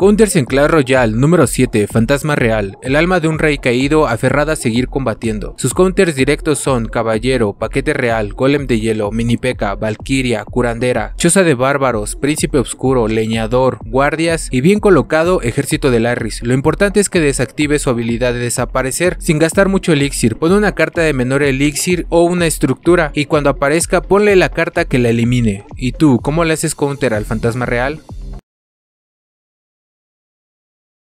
en Sinclair Royal número 7, Fantasma Real, el alma de un rey caído aferrada a seguir combatiendo. Sus counters directos son Caballero, Paquete Real, Golem de Hielo, Mini Minipeca, Valkyria, Curandera, Choza de Bárbaros, Príncipe Obscuro, Leñador, Guardias y bien colocado Ejército de Larris. Lo importante es que desactive su habilidad de desaparecer sin gastar mucho elixir. Pon una carta de menor elixir o una estructura y cuando aparezca ponle la carta que la elimine. ¿Y tú, cómo le haces counter al Fantasma Real?